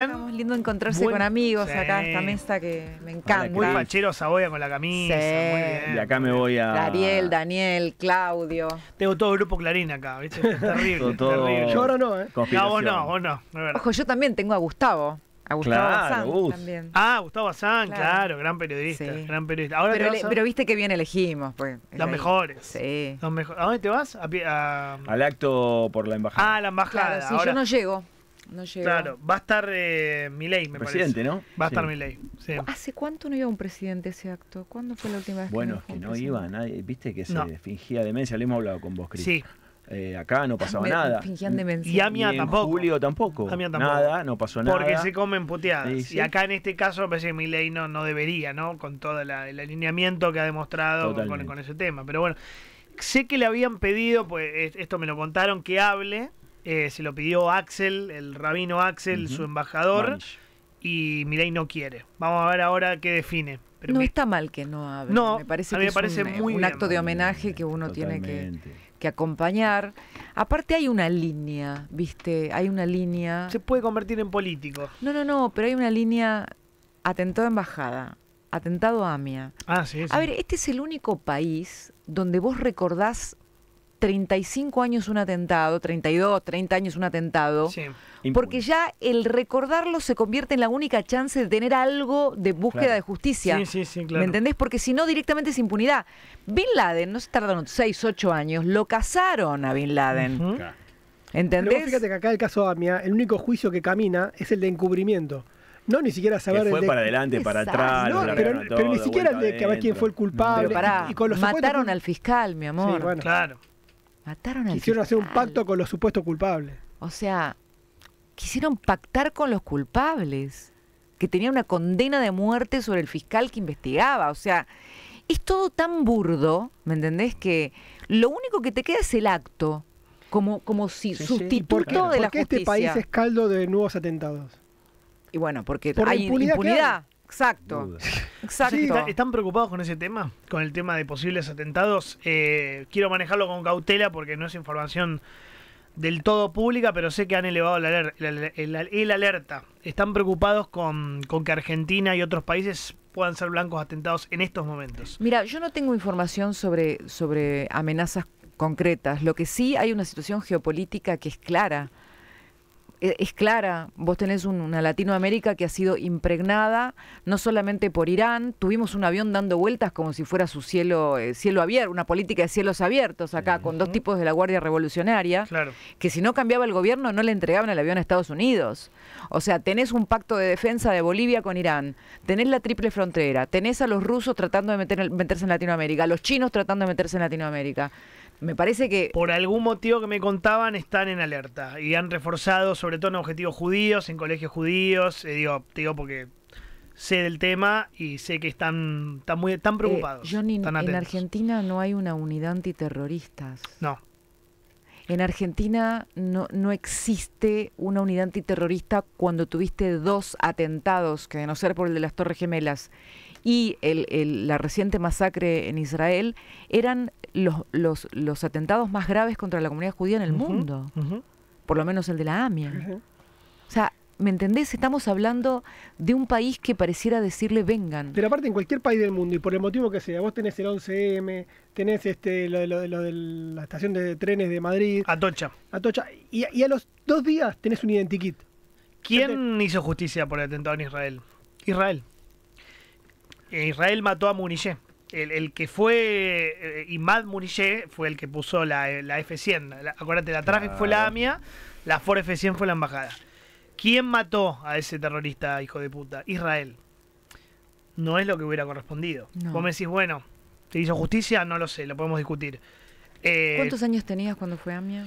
Es lindo encontrarse con amigos acá acá, esta mesa que me encanta. Muy pachero Saboya con la camisa. Y acá me voy a. Dariel, Daniel, Claudio. Tengo todo el grupo Clarín acá, ¿viste? terrible. terrible. Yo ahora no, ¿eh? No, vos no, vos no. Ojo, yo también tengo a Gustavo. A Gustavo claro, uh. también. Ah, Gustavo Bazán, claro, gran periodista, gran periodista. Ahora pero, viste que bien elegimos, pues. Los mejores. Sí. ¿A dónde te vas? Al acto por la embajada. Ah, la embajada. Claro, sí, yo no llego. Claro, va a estar eh, Milei, me presidente, parece. ¿no? Va a estar Milei. Sí. ¿Hace cuánto no iba un presidente ese acto? ¿Cuándo fue la última vez bueno, que Bueno, es que no iba nadie, viste que se fingía demencia, le hemos hablado con vos, Cris. Eh, acá no pasaba ah, nada. Fingían demencia. Y a mí tampoco. Julio tampoco. A mí tampoco. Nada, no pasó nada. Porque se comen puteadas. Y acá en este caso me parece que Milei no, no debería, ¿no? Con todo el alineamiento que ha demostrado con, con, ese tema. Pero bueno, sé que le habían pedido, pues esto me lo contaron, que hable eh, se lo pidió Axel, el rabino Axel, su embajador, y Mirei no quiere. Vamos a ver ahora qué define. no está mal que no hable. No, me parece, me parece un, muy un acto de homenaje que uno tiene que, que, acompañar. Aparte hay una línea, ¿viste? Hay una línea... Se puede convertir en político. No, no, no, pero hay una línea atentado a embajada, atentado a AMIA. Ah, sí, sí. A ver, este es el único país donde vos recordás 35 años un atentado, 32, 30 años un atentado, porque ya el recordarlo se convierte en la única chance de tener algo de búsqueda de justicia. ¿Me entendés? Porque si no, directamente es impunidad. Bin Laden, no se tardaron 6, 8 años, lo casaron a Bin Laden. ¿Entendés? fíjate que acá el caso Amia, el único juicio que camina es el de encubrimiento. No, ni siquiera saber. Que fue para adelante, para atrás. pero, pero, ni siquiera de quién fue el culpable. mataron al fiscal, mi amor. Sí, bueno. Claro. Quisieron hacer un pacto con los supuestos culpables. O sea, quisieron pactar con los culpables, que tenía una condena de muerte sobre el fiscal que investigaba. O sea, es todo tan burdo, ¿me entendés? Que lo único que te queda es el acto, como, como si sustituto ¿Por de la ¿Por qué este país es caldo de nuevos atentados? Y bueno, porque hay impunidad. Exacto. ¿Están preocupados con ese tema? Con el tema de posibles atentados. Eh, quiero manejarlo con cautela porque no es información del todo pública, pero sé que han elevado la el, alerta. Están preocupados con, que Argentina y otros países puedan ser blancos atentados en estos momentos. Mira, yo no tengo información sobre, sobre amenazas concretas. Lo que sí hay una situación geopolítica que es clara eh, es, clara. Vos tenés una Latinoamérica que ha sido impregnada no solamente por Irán, tuvimos un avión dando vueltas como si fuera su cielo, eh, cielo abierto, una política de cielos abiertos acá, con dos tipos de la Guardia Revolucionaria, que si no cambiaba el gobierno no le entregaban el avión a Estados Unidos. O sea, tenés un pacto de defensa de Bolivia con Irán, tenés la triple frontera, tenés a los rusos tratando de meter, meterse en Latinoamérica, a los chinos tratando de meterse en Latinoamérica. Me parece que... Por algún motivo que me contaban, están en alerta y han reforzado, sobre todo en objetivos judíos, en colegios judíos, eh, digo, digo porque sé del tema y sé que están, están muy, están eh, preocupados. en Argentina no hay una unidad antiterroristas. No. En Argentina no, existe una unidad antiterrorista cuando tuviste dos atentados, que de no ser por el de las Torres Gemelas y la reciente masacre en Israel, eran los, los, los, atentados más graves contra la comunidad judía en el mundo. Por lo menos el de la AMIA. O sea, ¿Me entendés? Estamos hablando de un país que pareciera decirle vengan. Pero aparte en cualquier país del mundo, y por el motivo que sea, vos tenés el 11M, tenés este, lo, de, la estación de trenes de Madrid. Atocha. Atocha. Y, y a los dos días tenés un identikit. ¿Quién hizo justicia por el atentado en Israel? Israel. Eh, Israel mató a Muniché. El, que fue Imad eh, fue el que puso la, eh, F100. acuérdate, la traje fue la AMIA, la for F100 fue la embajada. ¿Quién mató a ese terrorista, hijo de puta? Israel. No es lo que hubiera correspondido. Vos me decís, bueno, ¿te hizo justicia? No lo sé, lo podemos discutir. Eh, ¿Cuántos años tenías cuando fue Amia?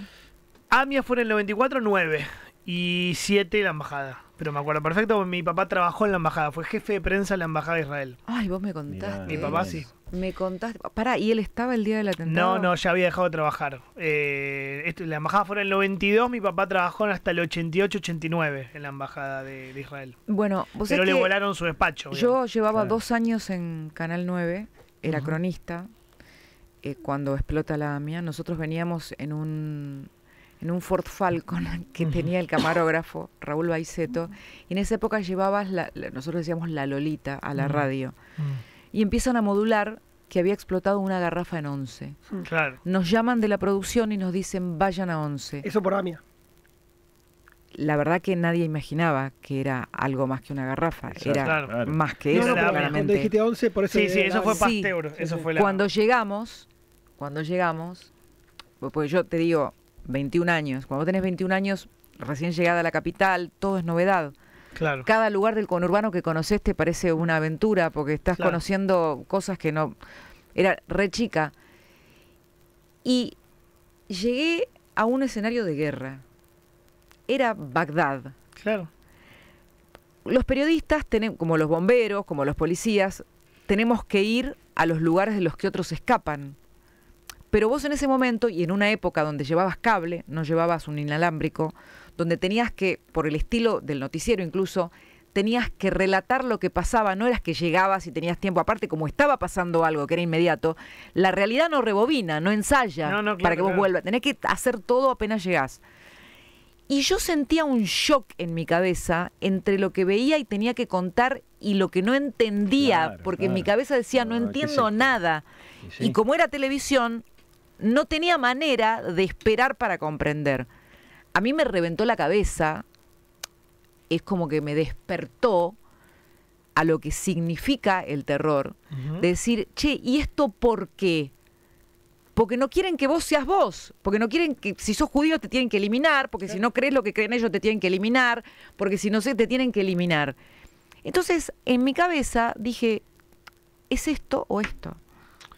Amia fue en el 94, 9 y 7 la embajada pero me acuerdo perfecto, mi papá trabajó en la embajada, fue jefe de prensa en la embajada de Israel. Ay, vos me contaste. Mi eh, papá sí. Me contaste. Pará, ¿y él estaba el día del atentado? No, no, ya había dejado de trabajar. Eh, la embajada fue en el 92, mi papá trabajó hasta el 88-89 en la embajada de, Israel. Bueno, vos Pero le volaron su despacho. Yo llevaba dos años en Canal 9, era cronista. Eh, cuando explota la AMIA, nosotros veníamos en un en un Ford Falcon que tenía el camarógrafo Raúl Baiceto. Y en esa época llevabas, la, nosotros decíamos la Lolita a la mm. radio. Mm. Y empiezan a modular que había explotado una garrafa en 11. Mm. Claro. Nos llaman de la producción y nos dicen vayan a 11. Eso por AMIA. La verdad que nadie imaginaba que era algo más que una garrafa, era más que eso. cuando dijiste 11, por eso Sí, sí, eso fue Pasteur, la... Cuando llegamos, cuando llegamos, pues yo te digo, 21 años. Cuando tenés 21 años, recién llegada a la capital, todo es novedad. Cada lugar del conurbano que conoces te parece una aventura porque estás conociendo cosas que no. Era re chica. Y llegué a un escenario de guerra. Era Bagdad. Claro. Los periodistas, como los bomberos, como los policías, tenemos que ir a los lugares de los que otros escapan. Pero vos en ese momento y en una época donde llevabas cable, no llevabas un inalámbrico, donde tenías que, por el estilo del noticiero incluso, tenías que relatar lo que pasaba, no eras que llegabas y tenías tiempo aparte, como estaba pasando algo que era inmediato, la realidad no rebobina, no ensaya para que vos vuelvas, tenés que hacer todo apenas llegás. Y yo sentía un shock en mi cabeza entre lo que veía y tenía que contar y lo que no entendía, porque en mi cabeza decía, no entiendo nada. Y como era televisión, no tenía manera de esperar para comprender. A mí me reventó la cabeza, es como que me despertó a lo que significa el terror, de decir, che, ¿y esto por qué? Porque no quieren que vos seas vos, porque no quieren que si sos judío te tienen que eliminar, porque si no crees lo que creen ellos te tienen que eliminar, porque si no sé te tienen que eliminar. Entonces, en mi cabeza dije, ¿es esto o esto?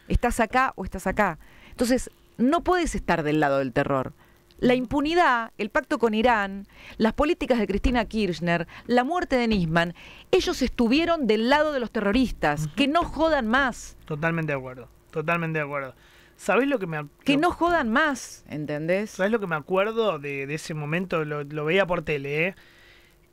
¿Estás acá o estás acá? Entonces, no puedes estar del lado del terror. La impunidad, el pacto con Irán, las políticas de Cristina Kirchner, la muerte de Nisman, ellos estuvieron del lado de los terroristas. Que no jodan más. Totalmente de acuerdo, totalmente de acuerdo. Sabéis lo que me Que no jodan más, ¿entendés? ¿Sabés lo que me acuerdo de, ese momento? Lo, lo, veía por tele, ¿eh?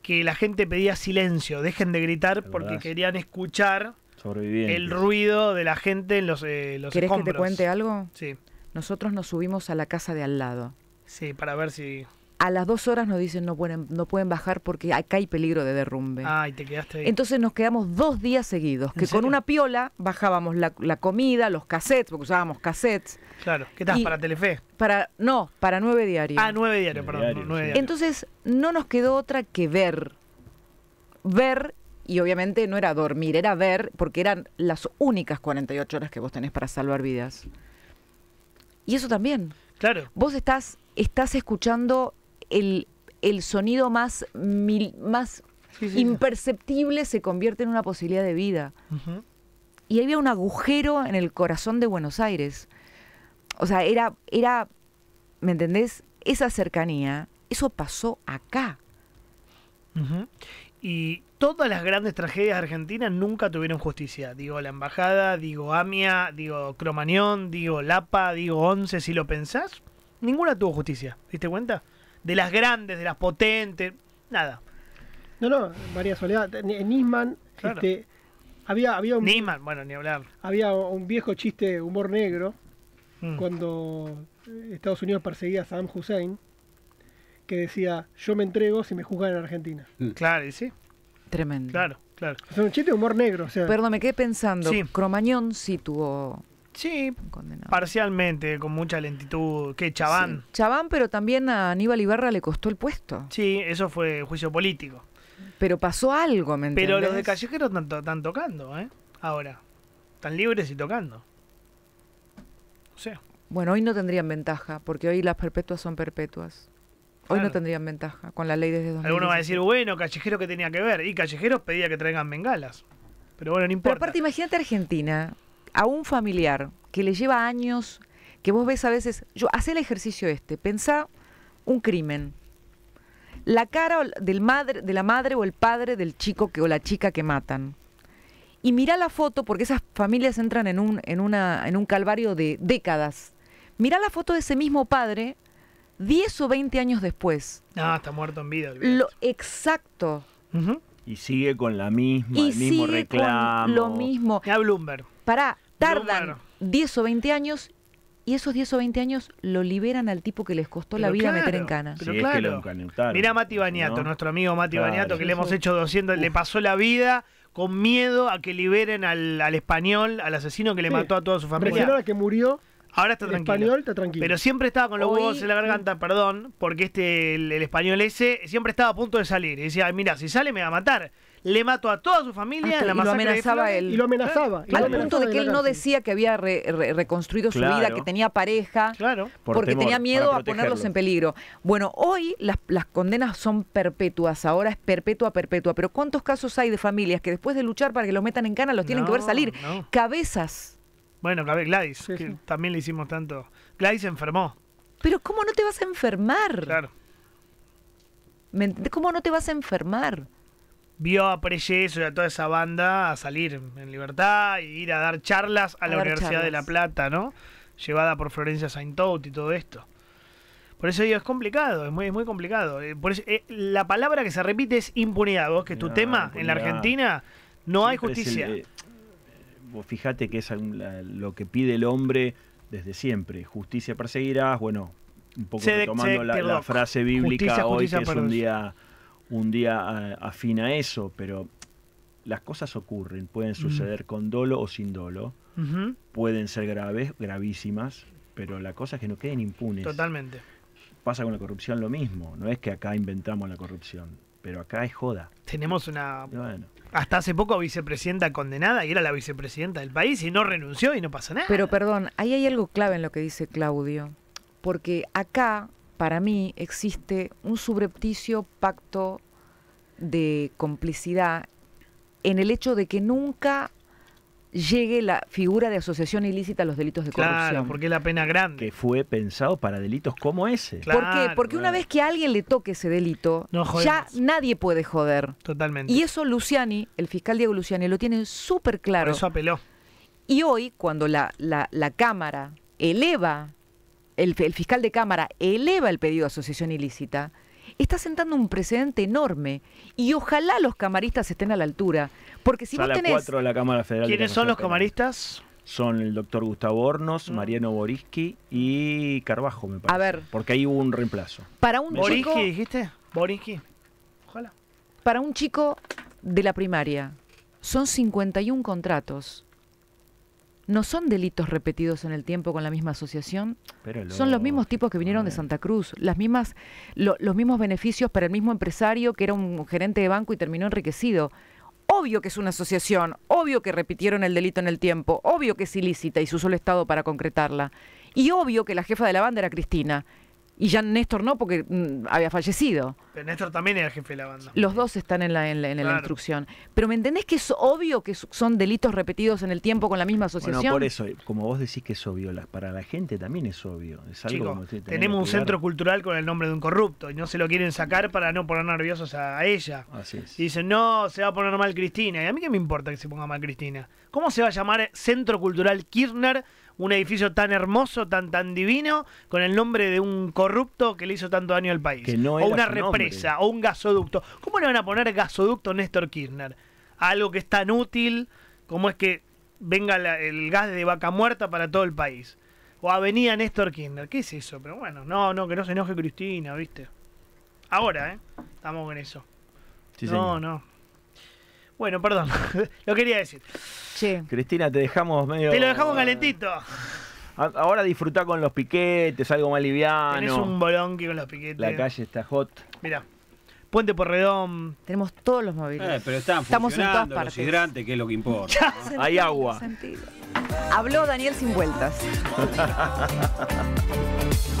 Que la gente pedía silencio, dejen de gritar porque querían escuchar el ruido de la gente en los, eh, ¿Querés que te cuente algo? Sí. Nosotros nos subimos a la casa de al lado. Sí, para ver si... A las dos horas nos dicen no pueden, no pueden bajar porque acá hay peligro de derrumbe. Ah, y te quedaste ahí. Entonces nos quedamos dos días seguidos, que con una piola bajábamos la, comida, los cassettes, porque usábamos cassettes. Claro, ¿qué tal? ¿Para Telefe? Para, no, para nueve diarios. Ah, nueve diarios, perdón. Entonces no nos quedó otra que ver. Ver y obviamente no era dormir, era ver, porque eran las únicas 48 horas que vos tenés para salvar vidas. Y eso también. Claro. Vos estás, estás escuchando el, sonido más, más imperceptible, se convierte en una posibilidad de vida. Y había un agujero en el corazón de Buenos Aires. O sea, era, era, ¿me entendés? Esa cercanía, eso pasó acá. Y todas las grandes tragedias argentinas nunca tuvieron justicia. Digo la embajada, digo Amia, digo Cromañón, digo Lapa, digo Once, si lo pensás, ninguna tuvo justicia. ¿Diste cuenta? De las grandes, de las potentes, nada. No, no, María Soledad, en eh, este, había, había un. Nisman, bueno, ni hablar. Había un viejo chiste, humor negro, mm. cuando Estados Unidos perseguía a Saddam Hussein, que decía: Yo me entrego si me juzgan en Argentina. Mm. Claro, y sí. Tremendo. Claro, claro. Es un chiste de humor negro. Perdón, me quedé pensando. Sí. Cromañón sí tuvo. Sí, parcialmente, con mucha lentitud. que Chaván. Chabán, Chaván, pero también a Aníbal Ibarra le costó el puesto. Sí, eso fue juicio político. Pero pasó algo, ¿me Pero los de Callejero están, están tocando, ¿eh? Ahora. Están libres y tocando. O sea. Bueno, hoy no tendrían ventaja, porque hoy las perpetuas son perpetuas. Hoy no tendrían ventaja con la ley desde 2000. Alguno va a decir, bueno, Callejero, ¿qué tenía que ver? Y Callejeros pedía que traigan bengalas. Pero bueno, no importa. Por aparte, imagínate Argentina, a un familiar que le lleva años, que vos ves a veces, yo, hace el ejercicio este, pensá un crimen. La cara del madre, de la madre o el padre del chico o la chica que matan. Y mirá la foto, porque esas familias entran en un, en una, en un calvario de décadas. Mirá la foto de ese mismo padre 10 o 20 años después. Ah, está muerto en vida. Lo exacto. Y sigue con la misma, el mismo sigue reclamo. Con lo mismo. Ya Bloomberg. Pará, tardan 10 o 20 años y esos 10 o 20 años lo liberan al tipo que les costó la vida meter en cana. Pero claro. Mati Bañato, nuestro amigo Mati claro, que le hemos hecho 200, le pasó la vida con miedo a que liberen al, español, al asesino que le mató a toda su familia. Pero que murió, Ahora está tranquilo. Pero siempre estaba con los huevos en la garganta, mm. perdón, porque este, el, español ese siempre estaba a punto de salir. Y decía, mira, si sale me va a matar. Le mató a toda su familia, la y lo amenazaba él. Y lo amenazaba. al punto de que él no decía que había reconstruido su vida, que tenía pareja, claro. porque tenía miedo a ponerlos en peligro. Bueno, hoy las, condenas son perpetuas, ahora es perpetua, perpetua, pero ¿cuántos casos hay de familias que después de luchar para que los metan en cana los tienen que ver salir? Cabezas bueno, a ver, Gladys, que también le hicimos tanto. Gladys se enfermó. Pero ¿cómo no te vas a enfermar? Claro. ¿Cómo no te vas a enfermar? Vio a Preyeso y a toda esa banda a salir en libertad y ir a dar charlas a, la Universidad de La Plata, ¿no? Llevada por Florencia Saintout y todo esto. Por eso digo, es complicado, es muy, muy complicado. Eh, por eso, eh, la palabra que se repite es impunidad, vos, que tu tema en la Argentina no hay justicia. Eh, fíjate que es lo que pide el hombre desde siempre. Justicia perseguirás, bueno, un poco retomando la, frase bíblica hoy, que es un día, un día afín a eso, pero las cosas ocurren, pueden mm. suceder con dolo o sin dolo, pueden ser graves, gravísimas, pero la cosa es que no queden impunes. Totalmente. Pasa con la corrupción lo mismo, no es que acá inventamos la corrupción, pero acá es joda. Tenemos una hasta hace poco vicepresidenta condenada y era la vicepresidenta del país y no renunció y no pasa nada. Pero perdón, ahí hay algo clave en lo que dice Claudio, porque acá, para mí, existe un subrepticio pacto de complicidad en el hecho de que nunca llegue la figura de asociación ilícita a los delitos de corrupción. Claro, porque la pena grande. Que fue pensado para delitos como ese. qué? Porque una vez que a alguien le toque ese delito, ya nadie puede joder. Totalmente. Y eso Luciani, el fiscal Diego Luciani, lo tiene súper claro. Por eso apeló. Y hoy, cuando la, Cámara eleva, el fiscal de Cámara eleva el pedido de asociación ilícita, está sentando un precedente enorme y ojalá los camaristas estén a la altura. Porque si no tenés... 4 de la Cámara Federal ¿Quiénes son los camaristas? Son el doctor Gustavo Hornos, mm. Mariano Boriski y Carbajo, me parece. A ver. Porque ahí hubo un reemplazo. Para un Boriski, dijiste? Boriski. Ojalá. Para un chico de la primaria, son 51 contratos no son delitos repetidos en el tiempo con la misma asociación. son los mismos tipos que vinieron de Santa Cruz, las mismas, los mismos beneficios para el mismo empresario que era un gerente de banco y terminó enriquecido. Obvio que es una asociación, obvio que repitieron el delito en el tiempo, obvio que es ilícita y su usó Estado para concretarla. Y obvio que la jefa de la banda era Cristina y ya Néstor no, porque mm, había fallecido. Pero Néstor también era jefe de la banda. Los dos están en la, en instrucción. Pero ¿me entendés que es obvio que son delitos repetidos en el tiempo con la misma asociación? Bueno, por eso, eh, como vos decís que es obvio, para la gente también es obvio. Es algo tenemos un centro cultural con el nombre de un corrupto y no se lo quieren sacar para no poner nerviosos a, ella. Así es. Y dicen, no, se va a poner mal Cristina. ¿Y a mí qué me importa que se ponga mal Cristina? ¿Cómo se va a llamar Centro Cultural Kirchner un edificio tan hermoso, tan, tan divino, con el nombre de un corrupto que le hizo tanto daño al país. o una represa, o un gasoducto. ¿Cómo le van a poner gasoducto a Néstor Kirchner? Algo que es tan útil como es que venga el gas de vaca muerta para todo el país. O Avenida Néstor Kirchner. ¿Qué es eso? Pero bueno, no, no, que no se enoje Cristina, ¿viste? Ahora, ¿eh? Estamos con eso. no, no. Bueno, perdón, lo quería decir. Cristina, te dejamos medio. Te lo dejamos calentito. Ahora disfrutá con los piquetes, algo más liviano. Tenés un bolón con los piquetes. La calle está hot. Mira, Puente por redón. Tenemos todos los móviles. Eh, pero están Estamos en todas partes. Los hidrantes, que es lo que importa. Hay agua. Habló Daniel sin vueltas.